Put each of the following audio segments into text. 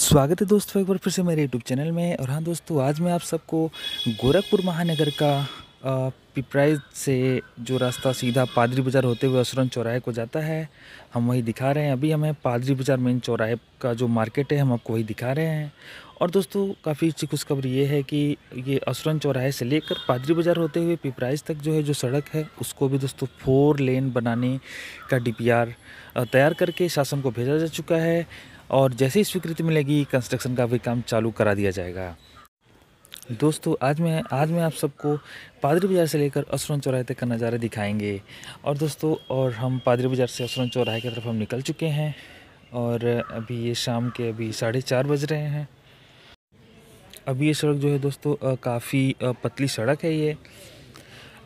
स्वागत है दोस्तों एक बार फिर से मेरे यूट्यूब चैनल में और हाँ दोस्तों आज मैं आप सबको गोरखपुर महानगर का पिपराइज से जो रास्ता सीधा पादरी बाज़ार होते हुए असुरन चौराहे को जाता है हम वही दिखा रहे हैं अभी हमें पादरी बाज़ार मेन चौराहे का जो मार्केट है हम आपको वही दिखा रहे हैं और दोस्तों काफ़ी अच्छी खुशखबरी ये है कि ये असुरन चौराहे से लेकर पादरी बाज़ार होते हुए पिपराइज तक जो है जो सड़क है उसको भी दोस्तों फोर लेन बनाने का डी तैयार करके शासन को भेजा जा चुका है और जैसे ही स्वीकृति मिलेगी कंस्ट्रक्शन का भी काम चालू करा दिया जाएगा दोस्तों आज मैं आज मैं आप सबको पादरी बाज़ार से लेकर असरन चौराहे तक का नज़ारा दिखाएंगे और दोस्तों और हम पादरी बाज़ार से असरन चौराहे की तरफ हम निकल चुके हैं और अभी ये शाम के अभी साढ़े चार बज रहे हैं अभी ये सड़क जो है दोस्तों काफ़ी पतली सड़क है ये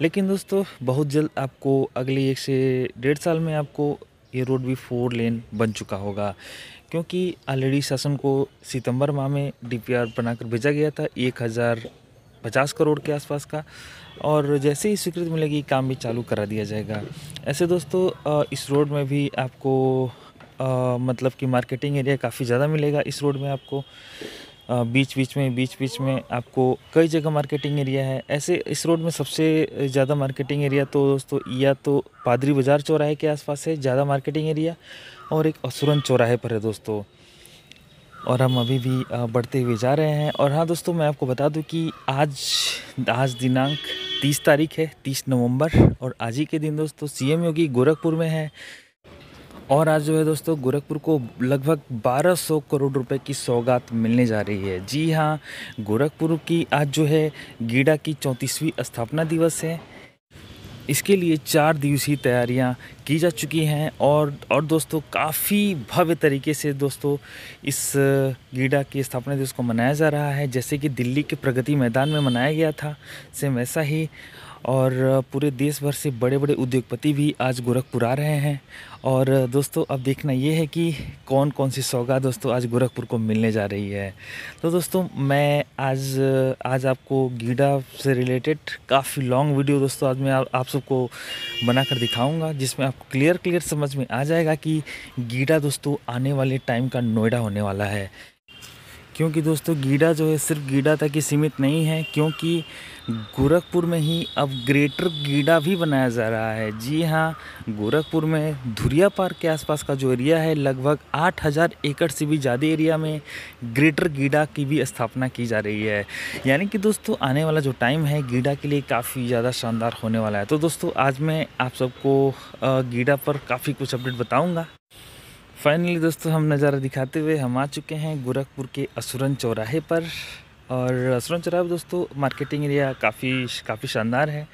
लेकिन दोस्तों बहुत जल्द आपको अगले एक से डेढ़ साल में आपको ये रोड भी फोर लेन बन चुका होगा क्योंकि ऑलरेडी शासन को सितंबर माह में डीपीआर बनाकर भेजा गया था एक हज़ार पचास करोड़ के आसपास का और जैसे ही स्वीकृति मिलेगी काम भी चालू करा दिया जाएगा ऐसे दोस्तों इस रोड में भी आपको आ, मतलब कि मार्केटिंग एरिया काफ़ी ज़्यादा मिलेगा इस रोड में आपको बीच बीच में बीच बीच में आपको कई जगह मार्केटिंग एरिया है ऐसे इस रोड में सबसे ज़्यादा मार्केटिंग एरिया तो दोस्तों या तो पादरी बाज़ार चौराहे के आसपास है ज़्यादा मार्केटिंग एरिया और एक असुरन चौराहे पर है दोस्तों और हम अभी भी बढ़ते हुए जा रहे हैं और हाँ दोस्तों मैं आपको बता दूँ कि आज आज दिनांक तीस तारीख है तीस नवम्बर और आज ही के दिन दोस्तों सी योगी गोरखपुर में है और आज जो है दोस्तों गोरखपुर को लगभग 1200 करोड़ रुपए की सौगात मिलने जा रही है जी हाँ गोरखपुर की आज जो है गीडा की चौंतीसवीं स्थापना दिवस है इसके लिए चार दिवसीय तैयारियां की जा चुकी हैं और और दोस्तों काफ़ी भव्य तरीके से दोस्तों इस गीडा की स्थापना दिवस को मनाया जा रहा है जैसे कि दिल्ली के प्रगति मैदान में मनाया गया था सेम वैसा ही और पूरे देश भर से बड़े बड़े उद्योगपति भी आज गोरखपुर आ रहे हैं और दोस्तों अब देखना ये है कि कौन कौन सी सौगात दोस्तों आज गोरखपुर को मिलने जा रही है तो दोस्तों मैं आज आज आपको गीडा से रिलेटेड काफ़ी लॉन्ग वीडियो दोस्तों आज मैं आ, आप सबको बना कर दिखाऊँगा जिसमें आपको क्लियर क्लियर समझ में आ जाएगा कि गीडा दोस्तों आने वाले टाइम का नोएडा होने वाला है क्योंकि दोस्तों गीडा जो है सिर्फ गीडा तक ही सीमित नहीं है क्योंकि गोरखपुर में ही अब ग्रेटर गीडा भी बनाया जा रहा है जी हाँ गोरखपुर में धुरिया पार्क के आसपास का जो एरिया है लगभग 8000 एकड़ से भी ज़्यादा एरिया में ग्रेटर गीडा की भी स्थापना की जा रही है यानी कि दोस्तों आने वाला जो टाइम है गीडा के लिए काफ़ी ज़्यादा शानदार होने वाला है तो दोस्तों आज मैं आप सबको गीडा पर काफ़ी कुछ अपडेट बताऊँगा फाइनली दोस्तों हम नज़ारा दिखाते हुए हम आ चुके हैं गोरखपुर के असुरन चौराहे पर और असुरन चौराहे दोस्तों मार्केटिंग एरिया काफ़ी काफ़ी शानदार है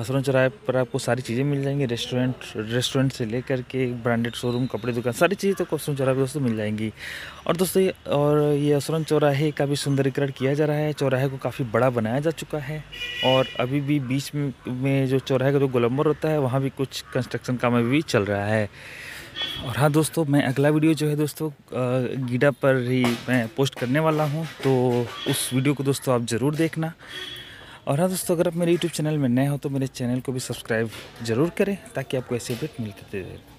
असुरन चौराहे पर आपको सारी चीज़ें मिल जाएंगी रेस्टोरेंट रेस्टोरेंट से लेकर के ब्रांडेड शोरूम कपड़े दुकान सारी चीज़ें तो असुरन चौराहे पर दोस्तों मिल जाएंगी और दोस्तों ये और ये असुरन चौराहे का भी सुंदरीकरण किया जा रहा है चौराहे को काफ़ी बड़ा बनाया जा चुका है और अभी भी बीच में जो चौराहे का जो गोलम्बर होता है वहाँ भी कुछ कंस्ट्रक्शन काम अभी भी चल रहा है और हाँ दोस्तों मैं अगला वीडियो जो है दोस्तों गीडा पर ही मैं पोस्ट करने वाला हूँ तो उस वीडियो को दोस्तों आप ज़रूर देखना और हाँ दोस्तों अगर आप मेरे यूट्यूब चैनल में नए हो तो मेरे चैनल को भी सब्सक्राइब ज़रूर करें ताकि आपको ऐसे अपडेट मिलते रहे